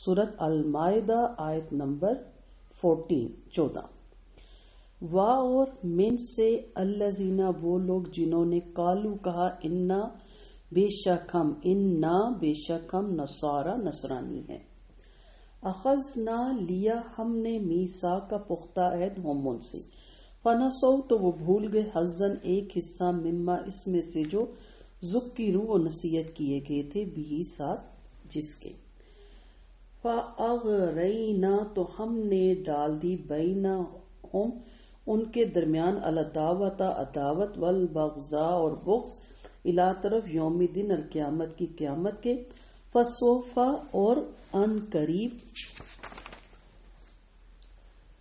सूरत अलमायदा आयत number fourteen चौदह वा और मिन से अल्लाजीना वो लोग जिन्होंने कालू कहा इन्ना बेशक हम इन्ना बेशक हम नसारा नसरानी है अखज ना लिया हमने मीसा का पुख्ता अहद होमोन से फनसो तो वो भूल गए हजन एक हिस्सा मिम्मा इसमें से जो जुक की रूह नसीहत किए गए थे भी साथ जिसके फ़ागरईना तो हमने डाल दी बैना हम उनके दरमियान अलदावत अदावत वल बगजा और बुक्स इला तरफ योम दिन अलक्यामत की क्यामत के फसोफा और अन करीब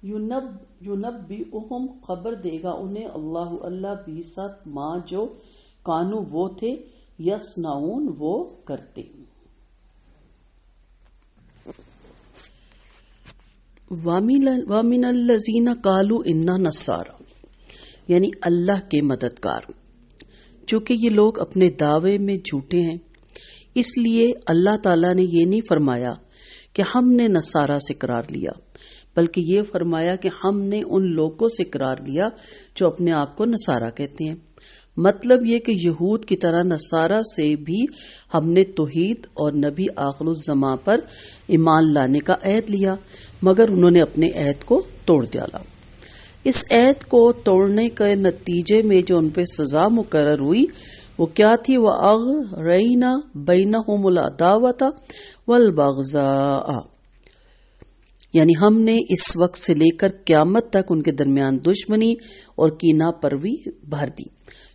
युनब युनब भी उहम खबर देगा उन्हें अल्लाह अल्लाह सत माँ जो कानू वो थे नाउन वो करते वामिनजीना कालू इन्ना नसारा यानी अल्लाह के मददगार चूंकि ये लोग अपने दावे में झूठे हैं इसलिए अल्लाह ताला ने ये नहीं फरमाया कि हमने नसारा से करार लिया बल्कि ये फरमाया कि हमने उन लोगों से करार लिया जो अपने आप को नसारा कहते हैं मतलब ये कि यहूद की तरह नसारा से भी हमने तोहीद और नबी आखलुजमा पर ईमान लाने का ऐद लिया मगर उन्होंने अपने ऐद को तोड़ डाला इस ऐद को तोड़ने के नतीजे में जो उनपे सजा मुकर हुई वो क्या थी वह अग रईना बैना हो अदावता वल बागजा यानी हमने इस वक्त से लेकर क्यामत तक उनके दरमियान दुश्मनी और कीना पर भी भर दी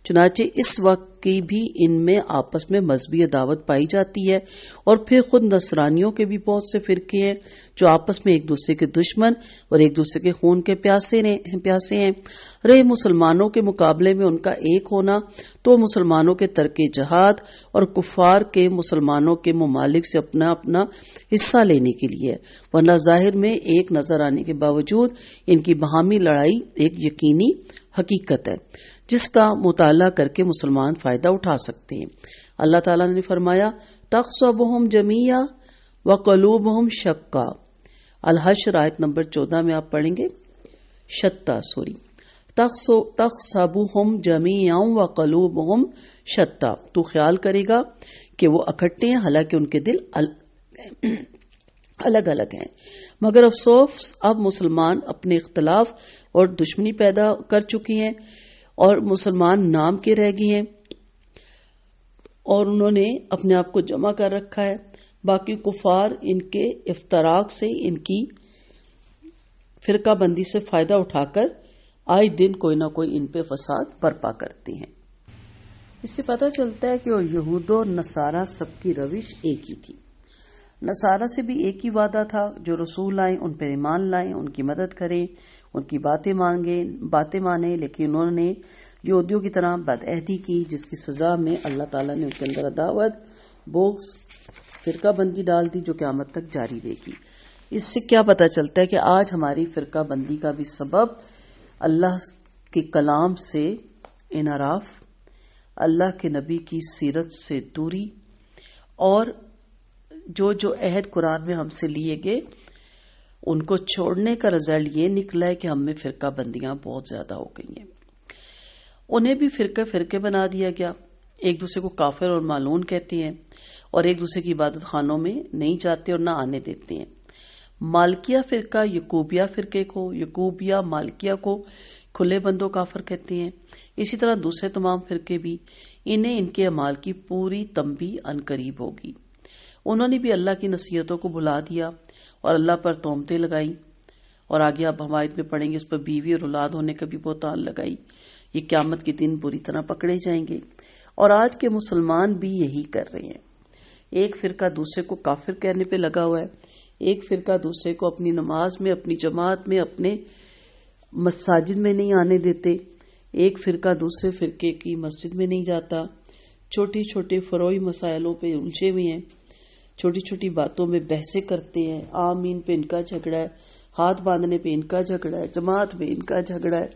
चुनाचे इस वक्त की भी इनमें आपस में मजहबी अदावत पाई जाती है और फिर खुद नसरानियों के भी बहुत से फिरके हैं जो आपस में एक दूसरे के दुश्मन और एक दूसरे के खून के प्यासे हैं प्यासे हैं रे मुसलमानों के मुकाबले में उनका एक होना तो मुसलमानों के तरक जहाद और कुफार के मुसलमानों के ममालिक से अपना अपना हिस्सा लेने के लिए वरना जाहिर में एक नजर आने के बावजूद इनकी बहामी लड़ाई एक यकीनी हकीकत है जिसका मुताला करके मुसलमान फ़ायदा उठा सकते हैं अल्लाह ताला ने फरमाया तकसबहम जमिया व कलूबहम शक्का अलहश रायत नंबर चौदह में आप पढ़ेंगे शत्ता सॉरी तकसबहम जमिया व कलूबहम शत्ता तो ख्याल करेगा कि वो इकट्ठे हैं हालांकि उनके दिल अलग अलग अलग हैं मगर अफसोस अब मुसलमान अपने इख्तलाफ और दुश्मनी पैदा कर चुकी हैं और मुसलमान नाम के रह गए हैं और उन्होंने अपने आप को जमा कर रखा है बाकी कुफार इनके इफ्तराक से इनकी फिरकाबंदी से फायदा उठाकर आए दिन कोई ना कोई इन पे फसाद बर्पा करती हैं इससे पता चलता है कि यहूद नसारा सबकी रविश एक ही थी नसारा से भी एक ही वादा था जो रसूल आए उन पर ईमान लाएं उनकी मदद करें उनकी बातें मांगे बातें माने लेकिन उन्होंने योदियों की तरह बदअहदी की जिसकी सजा में अल्लाह ताला ने उनके अंदर अदावत बोक्स फिरकाबंदी डाल दी जो क्यामत तक जारी रहेगी इससे क्या पता चलता है कि आज हमारी फिरकाबंदी का भी सबब अल्लाह के कलाम से इनाराफ अल्लाह के नबी की सीरत से दूरी और जो जो अहद कुरान में हमसे लिए गए उनको छोड़ने का रिजल्ट ये निकला है कि हम में फिरका बंदियां बहुत ज्यादा हो गई हैं उन्हें भी फिरके फिरके बना दिया गया एक दूसरे को काफिर और मालून कहती हैं और एक दूसरे की इबादत खानों में नहीं जाते और ना आने देते हैं मालकिया फिरका यकूबिया फिरके को यकूबिया मालकिया को खुले बंदो काफर कहती हैं इसी तरह दूसरे तमाम फिरके भी इन्हें इनके अमाल की पूरी तंबी अनकरीब होगी उन्होंने भी अल्लाह की नसीहतों को भुला दिया और अल्लाह पर तोमते लगाई और आगे आप हमायत में पढ़ेंगे इस पर बीवी और औलाद होने का भी बोहतान लगाई ये क्यामत के दिन बुरी तरह पकड़े जाएंगे और आज के मुसलमान भी यही कर रहे हैं एक फिरका दूसरे को काफिर कहने पे लगा हुआ है एक फिरका दूसरे को अपनी नमाज में अपनी जमात में अपने मसाजिद में नहीं आने देते एक फिरका दूसरे फिरके की मस्जिद में नहीं जाता छोटे छोटे फरोई मसाइलों पे उलझे हुए हैं छोटी छोटी बातों में बहसे करते हैं आमीन पे इनका झगड़ा है हाथ बांधने पे इनका झगड़ा है जमात पे इनका झगड़ा है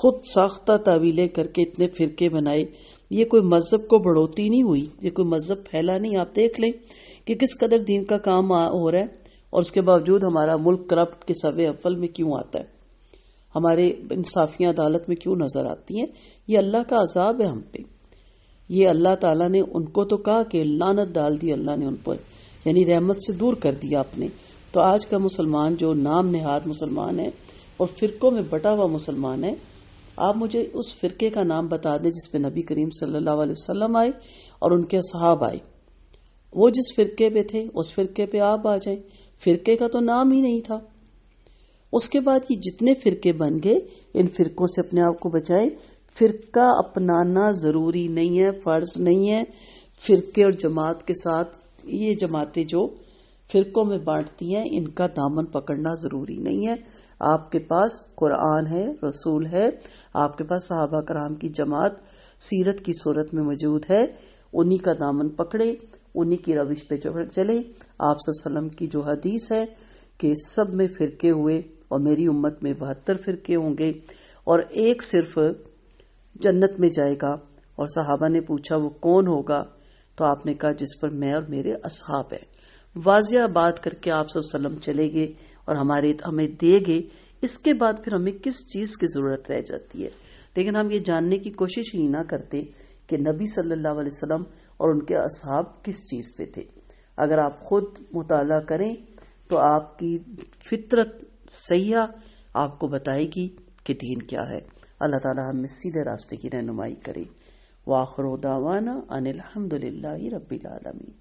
खुद साख्ता तावीलें करके इतने फिरके बनाए ये कोई मजहब को बढ़ोती नहीं हुई ये कोई मजहब फैला नहीं आप देख लें कि किस कदर दीन का काम हो रहा है और उसके बावजूद हमारा मुल्क करप्ट के सवे अव्वल में क्यों आता है हमारे इंसाफिया अदालत में क्यों नजर आती हैं ये अल्लाह का अजाब है हम पे ये अल्लाह ताला ने उनको तो कहा कि लानत डाल दी अल्लाह ने उन पर यानी रहमत से दूर कर दिया आपने तो आज का मुसलमान जो नाम नेहाद मुसलमान है और फिरकों में बटा हुआ मुसलमान है आप मुझे उस फिरके का नाम बता दें जिसपे नबी करीम सल्लल्लाहु अलैहि वसल्लम आए और उनके साहब आए वो जिस फिरके पे थे उस फिरके पे आप आ जाए फिरके का तो नाम ही नहीं था उसके बाद ये जितने फिरके बन गए इन फिरकों से अपने आप को बचाएं फिरका अपनाना ज़रूरी नहीं है फ़र्ज नहीं है फिरके और जमात के साथ ये जमातें जो फिरकों में बांटती हैं इनका दामन पकड़ना ज़रूरी नहीं है आपके पास कुरान है रसूल है आपके पास साहबा कराम की जमात सीरत की सूरत में मौजूद है उन्हीं का दामन पकड़े उन्हीं की रविश पे चले आप वसल्लम की जो हदीस है कि सब में फिरके हुए और मेरी उम्मत में बहत्तर फिरके होंगे और एक सिर्फ जन्नत में जाएगा और साहबा ने पूछा वो कौन होगा तो आपने कहा जिस पर मैं और मेरे असहाब हैं वाजिया बात करके आप वसल्लम चले गए और हमारे हमें दे गए इसके बाद फिर हमें किस चीज की जरूरत रह जाती है लेकिन हम ये जानने की कोशिश ही ना करते कि नबी सल्लल्लाहु अलैहि वसल्लम और उनके असहाब किस चीज पे थे अगर आप खुद मुताल करें तो आपकी फितरत सैया आपको बताएगी कि दीन क्या है अल्लाह ताला हमें सीधे रास्ते की रहनुमाई करे वाखरो दावाना अनिलहमदिल्ला रबीआलमी